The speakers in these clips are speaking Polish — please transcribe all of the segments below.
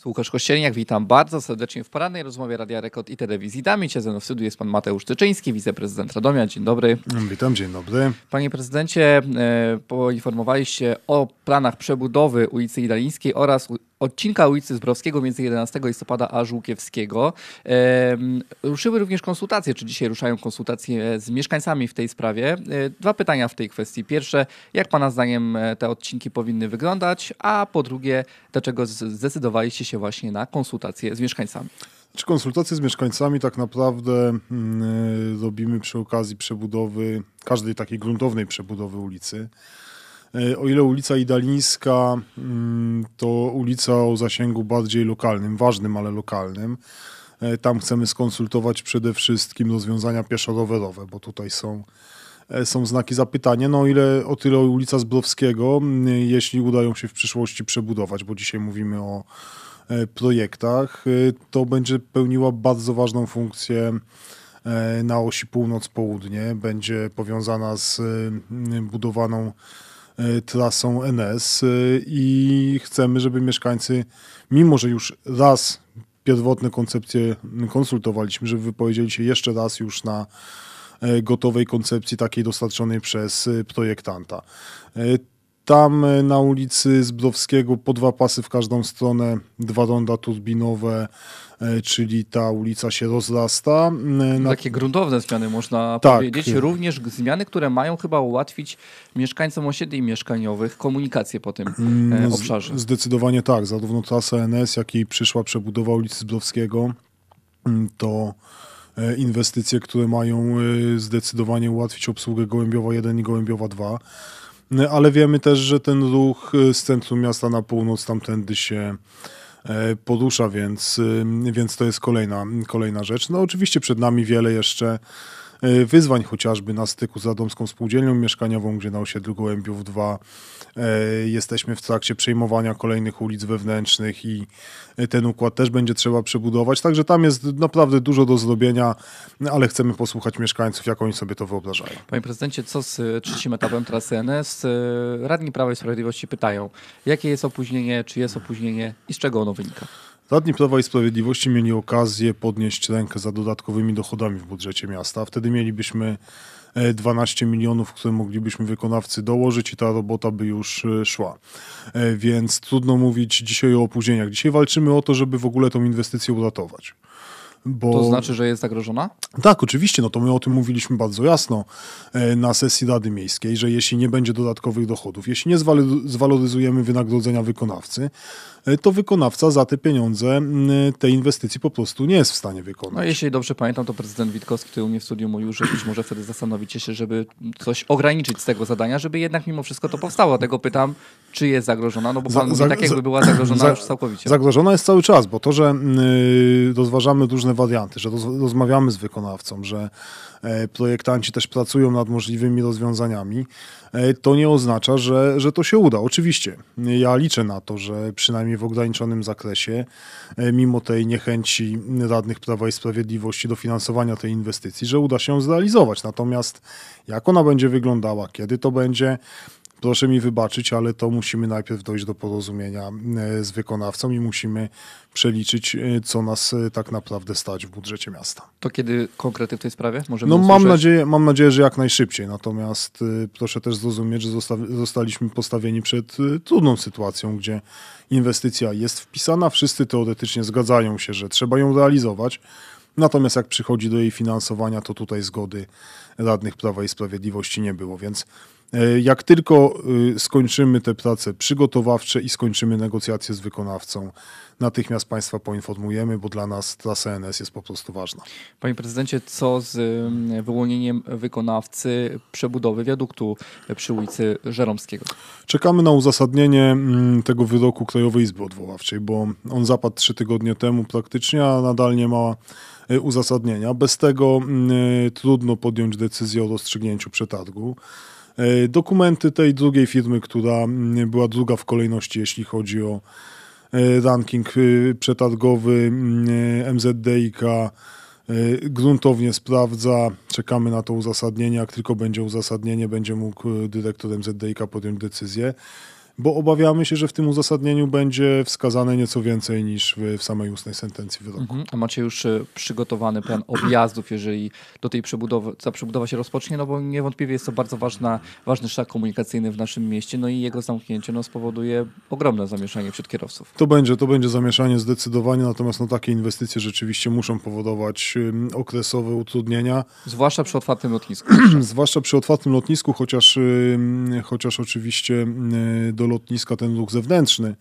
jest Łukasz Kościelniak, witam bardzo serdecznie w porannej rozmowie Radia Rekord i Telewizji Dami. cię ze mną w studiu jest pan Mateusz Tyczyński, wiceprezydent Radomia. Dzień dobry. Witam, dzień dobry. Panie prezydencie, e, poinformowaliście o planach przebudowy ulicy Idalińskiej oraz odcinka ulicy Zbrowskiego między 11 listopada a Żółkiewskiego. Ruszyły również konsultacje, czy dzisiaj ruszają konsultacje z mieszkańcami w tej sprawie. E, dwa pytania w tej kwestii. Pierwsze, jak Pana zdaniem e, te odcinki powinny wyglądać? A po drugie, dlaczego zdecydowaliście się właśnie na konsultacje z mieszkańcami? Czy konsultacje z mieszkańcami tak naprawdę mm, e, robimy przy okazji przebudowy, każdej takiej gruntownej przebudowy ulicy? E, o ile ulica Idalińska mm, to ulica o zasięgu bardziej lokalnym, ważnym, ale lokalnym. E, tam chcemy skonsultować przede wszystkim rozwiązania pieszo-rowerowe, bo tutaj są, e, są znaki zapytania. No o ile o tyle ulica Zbrowskiego, mm, jeśli udają się w przyszłości przebudować, bo dzisiaj mówimy o projektach, to będzie pełniła bardzo ważną funkcję na osi północ-południe. Będzie powiązana z mm, budowaną E, trasą NS e, i chcemy, żeby mieszkańcy, mimo że już raz pierwotne koncepcje konsultowaliśmy, żeby wypowiedzieli się jeszcze raz już na e, gotowej koncepcji takiej dostarczonej przez projektanta. Tam na ulicy Zbrowskiego po dwa pasy w każdą stronę, dwa ronda turbinowe, e, czyli ta ulica się rozrasta. E, na... Takie gruntowne zmiany można tak. powiedzieć. Również zmiany, które mają chyba ułatwić mieszkańcom osiedli mieszkaniowych komunikację po tym e, mm, obszarze. Zdecydowanie tak. Zarówno trasa NS, jak i przyszła przebudowa ulicy Zbrowskiego mm, to inwestycje, które mają zdecydowanie ułatwić obsługę Gołębiowa 1 i Gołębiowa 2. No, ale wiemy też, że ten ruch y, z centrum miasta na północ tamtędy się e, podusza, więc, więc to jest kolejna, kolejna rzecz. No oczywiście przed nami wiele jeszcze E, wyzwań, chociażby na styku z Radomską Spółdzielnią Mieszkaniową, gdzie na osiedlu Gołębiów 2 e, jesteśmy w trakcie przejmowania kolejnych ulic wewnętrznych i e, ten układ też będzie trzeba przebudować. Także tam jest naprawdę dużo do zrobienia, ale chcemy posłuchać mieszkańców, jak oni sobie to wyobrażają. Panie prezydencie, co z trzecim etapem trasy NS? Radni Prawa i Sprawiedliwości pytają, jakie jest opóźnienie, czy jest opóźnienie i z czego ono wynika? Radni Prawa i Sprawiedliwości mieli okazję podnieść rękę za dodatkowymi dochodami w budżecie miasta. Wtedy mielibyśmy 12 e, milionów, które moglibyśmy wykonawcy dołożyć i ta robota by już e, szła. E, więc trudno mówić dzisiaj o opóźnieniach. Dzisiaj walczymy o to, żeby w ogóle tą inwestycję uratować. Bo... To znaczy, że jest zagrożona? Tak, oczywiście. No to my o tym mówiliśmy bardzo jasno e, na sesji Rady Miejskiej, że jeśli nie będzie dodatkowych dochodów, jeśli nie zwaloryzujemy wynagrodzenia wykonawcy, e, to wykonawca za te pieniądze tej inwestycji po prostu nie jest w stanie wykonać. No jeśli dobrze pamiętam, to prezydent Witkowski który u mnie w studiu mówił, że być może wtedy zastanowicie się, żeby coś ograniczyć z tego zadania, żeby jednak mimo wszystko to powstało. Dlatego pytam, czy jest zagrożona? No bo pan za, mówi tak, jakby za, była zagrożona już całkowicie. Zagrożona jest cały czas, bo to, że y, rozważamy różne warianty, że roz, rozmawiamy z wykonawcą, że e, projektanci też pracują nad możliwymi rozwiązaniami, e, to nie oznacza, że, że to się uda. Oczywiście ja liczę na to, że przynajmniej w ograniczonym zakresie, e, mimo tej niechęci radnych Prawa i Sprawiedliwości do finansowania tej inwestycji, że uda się ją zrealizować. Natomiast jak ona będzie wyglądała, kiedy to będzie, proszę mi wybaczyć, ale to musimy najpierw dojść do porozumienia e, z wykonawcą i musimy przeliczyć, e, co nas e, tak naprawdę stać w budżecie miasta. To kiedy konkrety w tej sprawie możemy No mam nadzieję, mam nadzieję, że jak najszybciej, natomiast proszę też zrozumieć, że zostaliśmy postawieni przed trudną sytuacją, gdzie inwestycja jest wpisana, wszyscy teoretycznie zgadzają się, że trzeba ją realizować, Natomiast jak przychodzi do jej finansowania, to tutaj zgody radnych Prawa i Sprawiedliwości nie było, więc E, jak tylko y, skończymy te prace przygotowawcze i skończymy negocjacje z wykonawcą, natychmiast Państwa poinformujemy, bo dla nas trasa NS jest po prostu ważna. Panie prezydencie, co z wyłonieniem wykonawcy przebudowy wiaduktu przy ulicy Żeromskiego? Czekamy na uzasadnienie mm, tego wyroku Krajowej Izby Odwoławczej, bo on zapadł trzy tygodnie temu praktycznie, a nadal nie ma y, uzasadnienia. Bez tego mm, y, trudno podjąć decyzję o rozstrzygnięciu przetargu. E, dokumenty tej drugiej firmy, która mm, była druga w kolejności, jeśli chodzi o e, ranking e, przetargowy MZDIK mm, gruntownie sprawdza, czekamy na to uzasadnienie, jak tylko będzie uzasadnienie, będzie mógł dyrektor MZDIK podjąć decyzję bo obawiamy się, że w tym uzasadnieniu będzie wskazane nieco więcej niż w, samej ustnej sentencji wyroku. Mhm. A macie już e, przygotowany plan objazdów, jeżeli do tej przebudowy, ta przebudowa się rozpocznie, no bo niewątpliwie jest to bardzo ważna, ważny szlak komunikacyjny w naszym mieście, no i jego zamknięcie no, spowoduje ogromne zamieszanie wśród kierowców. To będzie, to będzie zamieszanie zdecydowanie, natomiast no, takie inwestycje rzeczywiście muszą powodować okresowe utrudnienia. Zwłaszcza przy otwartym lotnisku. Zwłaszcza przy otwartym lotnisku, chociaż, chociaż oczywiście do lotniska ten ruch zewnętrzny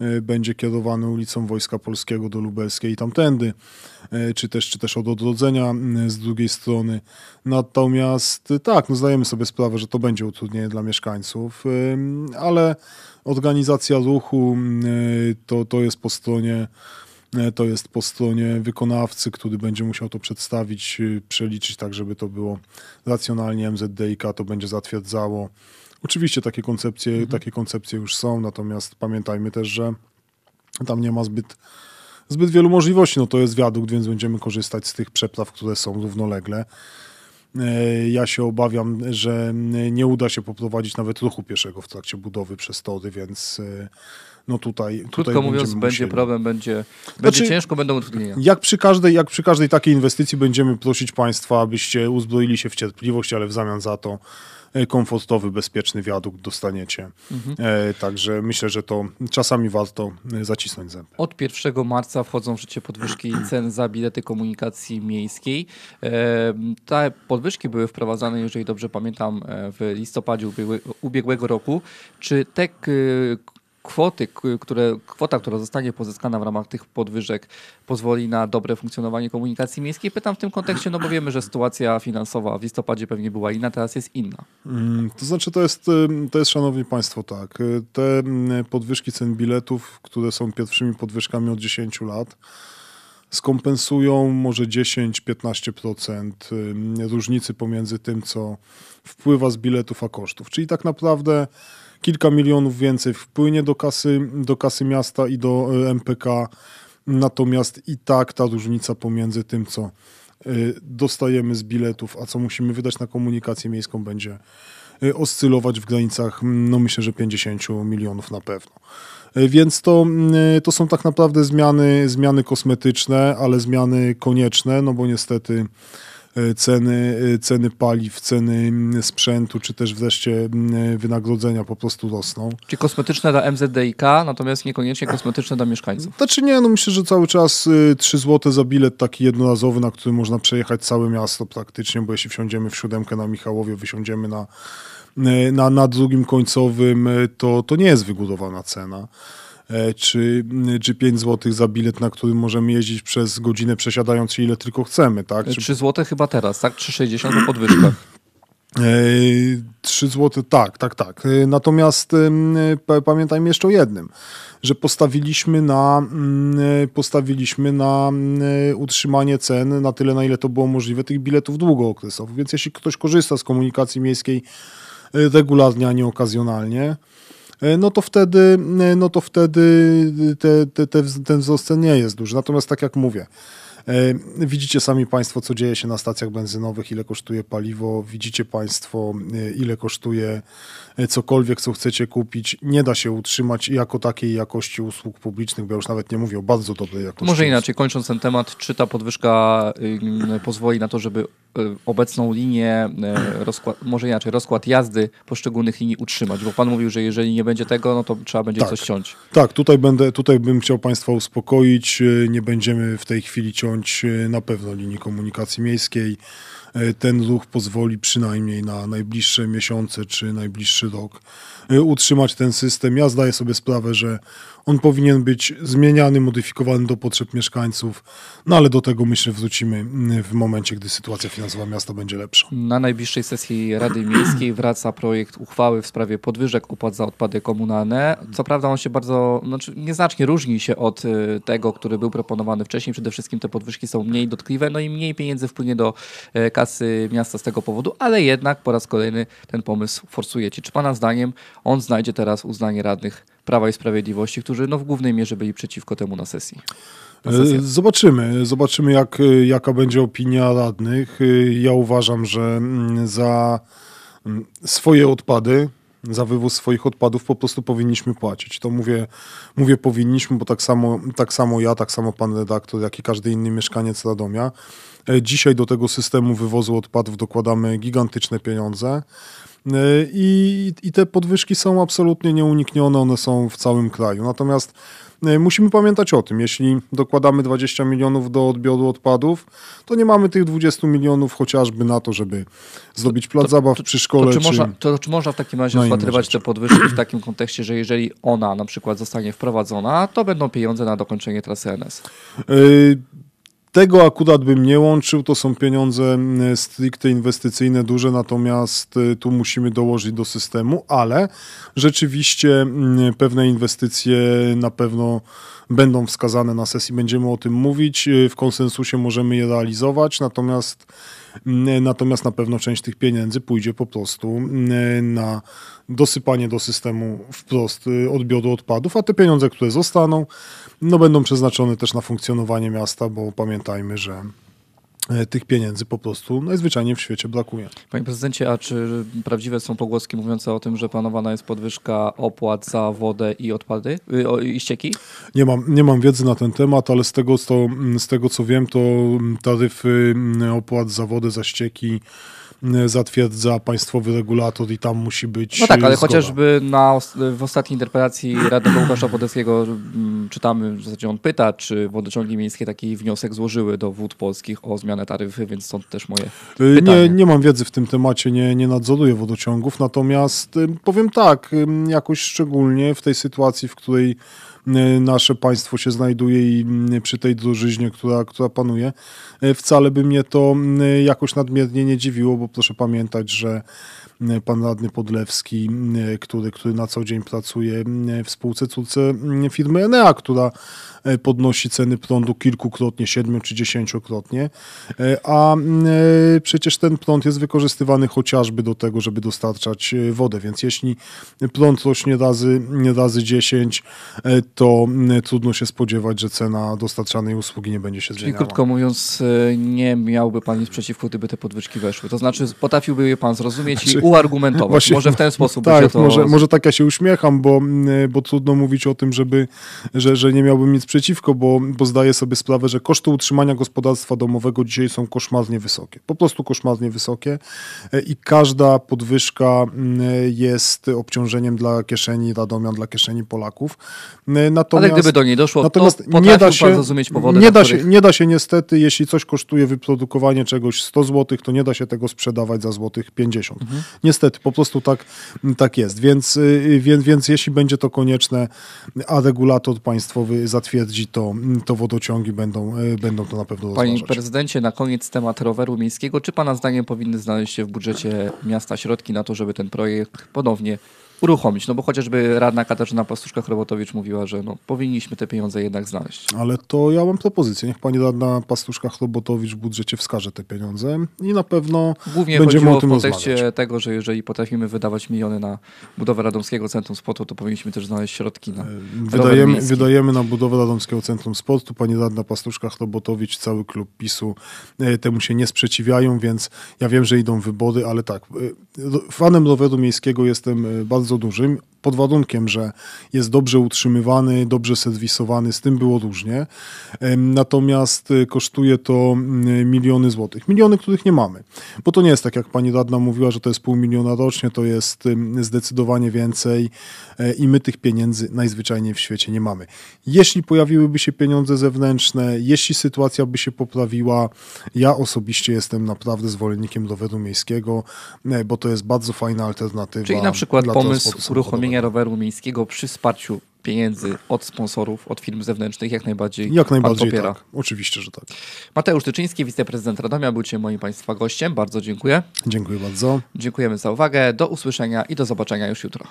e, będzie kierowany ulicą Wojska Polskiego do Lubelskiej i tamtędy, e, czy też, czy też od odrodzenia z drugiej strony. Natomiast e, tak, no zdajemy sobie sprawę, że to będzie utrudnienie dla mieszkańców, ale organizacja ruchu to, to jest po stronie to jest po stronie wykonawcy, który będzie musiał to przedstawić, przeliczyć tak, żeby to było racjonalnie. MZDIK to będzie zatwierdzało Oczywiście takie koncepcje, mhm. takie koncepcje już są, natomiast pamiętajmy też, że tam nie ma zbyt, zbyt wielu możliwości. No to jest wiadukt, więc będziemy korzystać z tych przepraw, które są równolegle. E, ja się obawiam, że nie uda się poprowadzić nawet ruchu pieszego w trakcie budowy przez tory, więc e, no tutaj. Krótko tutaj mówiąc, będzie problem, będzie, znaczy, będzie ciężko, będą utrudnienia. Jak przy, każdej, jak przy każdej takiej inwestycji będziemy prosić Państwa, abyście uzbroili się w cierpliwość, ale w zamian za to E, komfortowy, bezpieczny wiadukt dostaniecie. Mhm. E, także myślę, że to czasami warto e, zacisnąć zęby. Od 1 marca wchodzą w życie podwyżki cen za bilety komunikacji miejskiej. Te podwyżki były wprowadzane, jeżeli dobrze pamiętam, w listopadzie ubiegłego roku. Czy te kwoty, które, kwota, która zostanie pozyskana w ramach tych podwyżek pozwoli na dobre funkcjonowanie komunikacji miejskiej? Pytam w tym kontekście, no bo wiemy, że sytuacja finansowa w listopadzie pewnie była inna, teraz jest inna. Mm, to znaczy to jest, to jest szanowni państwo tak, te podwyżki cen biletów, które są pierwszymi podwyżkami od 10 lat, skompensują może 10-15% różnicy pomiędzy tym, co wpływa z biletów, a kosztów. Czyli tak naprawdę kilka milionów więcej wpłynie do kasy, do kasy miasta i do y, MPK. Natomiast i tak ta różnica pomiędzy tym, co y, dostajemy z biletów, a co musimy wydać na komunikację miejską, będzie y, oscylować w granicach, mm, no myślę, że 50 milionów na pewno. Więc to, mm, to są tak naprawdę zmiany, zmiany kosmetyczne, ale zmiany konieczne, no bo niestety E, ceny, e, ceny paliw, ceny mm, sprzętu, czy też wreszcie mm, wynagrodzenia po prostu rosną. czy kosmetyczne dla MZDIK, natomiast niekoniecznie kosmetyczne dla mieszkańców. Znaczy nie, no myślę, że cały czas 3 y, zł za bilet taki jednorazowy, na który można przejechać całe miasto praktycznie, bo jeśli wsiądziemy w siódemkę na Michałowie, wysiądziemy na y, na, na drugim końcowym, y, to, to nie jest wygórowana cena. E, czy, y, czy 5 zł za bilet, na którym możemy jeździć przez godzinę, przesiadając się ile tylko chcemy, tak? Czy... 3 zł chyba teraz, tak? 3,60 na podwyżkach. 3 e, zł, tak, tak, tak. E, natomiast pamiętajmy jeszcze o jednym, że postawiliśmy na, mm, postawiliśmy na mm, utrzymanie cen na tyle, na ile to było możliwe, tych biletów długookresowych. Więc jeśli ktoś korzysta z komunikacji miejskiej regularnie, a nie okazjonalnie, E, no to wtedy, e, no to wtedy e, te, te, te, ten wzrost nie jest duży. Natomiast tak jak mówię, Widzicie sami Państwo, co dzieje się na stacjach benzynowych, ile kosztuje paliwo, widzicie Państwo, ile kosztuje cokolwiek, co chcecie kupić. Nie da się utrzymać jako takiej jakości usług publicznych, bo ja już nawet nie mówię o bardzo dobrej jakości. Może inaczej, kończąc ten temat, czy ta podwyżka pozwoli na to, żeby E, obecną linię, e, rozkład, może inaczej, rozkład jazdy poszczególnych linii utrzymać? Bo pan mówił, że jeżeli nie będzie tego, no to trzeba będzie tak, coś ciąć. Tak, tutaj, będę, tutaj bym chciał państwa uspokoić. E, nie będziemy w tej chwili ciąć na pewno linii komunikacji miejskiej. E, ten ruch pozwoli przynajmniej na najbliższe miesiące czy najbliższy rok e, utrzymać ten system. Ja zdaję sobie sprawę, że on powinien być zmieniany, modyfikowany do potrzeb mieszkańców, no ale do tego myślę wrócimy mm, w momencie, gdy sytuacja finansowa miasta będzie lepsza. Na najbliższej sesji Rady Miejskiej wraca projekt uchwały w sprawie podwyżek opłat za odpady komunalne. Co prawda on się bardzo, znaczy nieznacznie różni się od e, tego, który był proponowany wcześniej. Przede wszystkim te podwyżki są mniej dotkliwe, no i mniej pieniędzy wpłynie do kasy kasy miasta z tego powodu, ale jednak po raz kolejny ten pomysł forsujecie. Czy Pana zdaniem on znajdzie teraz uznanie radnych Prawa i Sprawiedliwości, którzy no, w głównej mierze byli przeciwko temu na sesji? E, zobaczymy, zobaczymy jak, e, jaka będzie opinia radnych. E, ja uważam, że mm, za mm, swoje odpady za wywóz swoich odpadów po prostu powinniśmy płacić. To mówię, mówię powinniśmy, bo tak samo, tak samo ja, tak samo pan redaktor, jak i każdy inny mieszkaniec Radomia. E, dzisiaj do tego systemu wywozu odpadów dokładamy gigantyczne pieniądze. E, I, I te podwyżki są absolutnie nieuniknione, one są w całym kraju. Natomiast E, musimy pamiętać o tym, jeśli dokładamy 20 milionów do odbioru odpadów, to nie mamy tych 20 milionów chociażby na to, żeby zdobyć plac to, zabaw to, przy szkole. To czy, czy, można, to, czy można w takim razie rozpatrywać te podwyżki w takim kontekście, że jeżeli ona na przykład zostanie wprowadzona, to będą pieniądze na dokończenie trasy NS? Yy, e, tego akurat bym nie łączył, to są pieniądze stricte inwestycyjne, duże, natomiast y, tu musimy dołożyć do systemu, ale rzeczywiście pewne inwestycje na pewno będą wskazane na sesji, będziemy o tym mówić, y, w konsensusie możemy je realizować, natomiast Natomiast na pewno część tych pieniędzy pójdzie po prostu na dosypanie do systemu wprost y, odbioru odpadów, a te pieniądze, które zostaną, no będą przeznaczone też na funkcjonowanie miasta, bo pamiętajmy, że E, tych pieniędzy po prostu najzwyczajniej w świecie blokuje. Panie prezydencie, a czy prawdziwe są pogłoski mówiące o tym, że planowana jest podwyżka opłat za wodę i odpady y, i ścieki? Nie mam, nie mam wiedzy na ten temat, ale z tego, co, z tego co wiem, to mm, taryfy mm, opłat za wodę, za ścieki Y, zatwierdza państwowy regulator i tam musi być. No tak, ale y, zgoda. chociażby na, w ostatniej interpelacji Rady Łukasza Podeckiego mm, czytamy, w zasadzie on pyta, czy wodociągi miejskie taki wniosek złożyły do wód polskich o zmianę taryfy, więc stąd też moje. Y, pytanie. Nie, nie mam wiedzy w tym temacie, nie, nie nadzoruję wodociągów, natomiast powiem tak, jakoś szczególnie w tej sytuacji, w której Y, nasze państwo się znajduje i y, przy tej drożyźnie, która, która panuje, y, wcale by mnie to jakoś nadmiernie nie dziwiło, bo proszę pamiętać, że pan radny Podlewski, który, który na co dzień pracuje w spółce córce firmy Enea, która E, podnosi ceny prądu kilkukrotnie, siedmiu czy dziesięciokrotnie, e, a mm, e, przecież ten prąd jest wykorzystywany chociażby do tego, żeby dostarczać wodę, więc jeśli prąd rośnie razy, razy 10, to mm, trudno się spodziewać, że cena dostarczanej usługi nie będzie się zmieniała. Czyli krótko mówiąc, nie miałby Pan nic przeciwko, gdyby te podwyżki weszły. To znaczy potrafiłby je Pan zrozumieć znaczy, i uargumentować. Właśnie, może w ten sposób tak, to... Może, może tak ja się uśmiecham, bo, mm, bo trudno mówić o tym, żeby, że, że nie miałbym nic przeciwko przeciwko, bo, bo zdaję sobie sprawę, że koszty utrzymania gospodarstwa domowego dzisiaj są koszmarnie wysokie. Po prostu koszmarnie wysokie e, i każda podwyżka mm, jest obciążeniem dla kieszeni Radomian, dla kieszeni Polaków. E, natomiast, Ale gdyby do niej doszło, natomiast to nie da się, zrozumieć powody, nie da, których... się, nie da się niestety, jeśli coś kosztuje wyprodukowanie czegoś 100 zł, to nie da się tego sprzedawać za złotych 50. Mhm. Niestety, po prostu tak, tak jest. Więc, y, y, więc, więc jeśli będzie to konieczne, a regulator państwowy zatwierdzi to, mm, to wodociągi będą, e, będą to na pewno Panie rozważać. Panie prezydencie, na koniec temat roweru miejskiego. Czy Pana zdaniem powinny znaleźć się w budżecie miasta środki na to, żeby ten projekt ponownie uruchomić. No bo chociażby radna Katarzyna Pastuszka-Chrobotowicz mówiła, że no, powinniśmy te pieniądze jednak znaleźć. Ale to ja mam propozycję. Niech pani radna Pastuszka-Chrobotowicz w budżecie wskaże te pieniądze i na pewno Głównie będziemy o tym w kontekście rozmawiać. tego, że jeżeli potrafimy wydawać miliony na budowę Radomskiego Centrum Sportu, to powinniśmy też znaleźć środki na e, wydajemy, wydajemy na budowę Radomskiego Centrum Sportu. Pani radna Pastuszka-Chrobotowicz, cały klub PiSu e, temu się nie sprzeciwiają, więc ja wiem, że idą wybory, ale tak, e, fanem roweru miejskiego jestem bardzo bardzo dużym pod warunkiem, że jest dobrze utrzymywany, dobrze serwisowany, z tym było różnie. Natomiast y, kosztuje to mm, miliony złotych. Miliony, których nie mamy. Bo to nie jest tak, jak pani radna mówiła, że to jest pół miliona rocznie, to jest zdecydowanie więcej e, i my tych pieniędzy najzwyczajniej w świecie nie mamy. Jeśli pojawiłyby się pieniądze zewnętrzne, jeśli sytuacja by się poprawiła, ja osobiście jestem naprawdę zwolennikiem roweru miejskiego, e, bo to jest bardzo fajna alternatywa. Czyli na przykład pomysł uruchomienia roweru miejskiego przy wsparciu pieniędzy od sponsorów, od firm zewnętrznych, jak najbardziej. Jak najbardziej popiera. tak. Oczywiście, że tak. Mateusz Tyczyński, wiceprezydent Radomia, był dzisiaj moim Państwa gościem. Bardzo dziękuję. Dziękuję bardzo. Dziękujemy za uwagę. Do usłyszenia i do zobaczenia już jutro.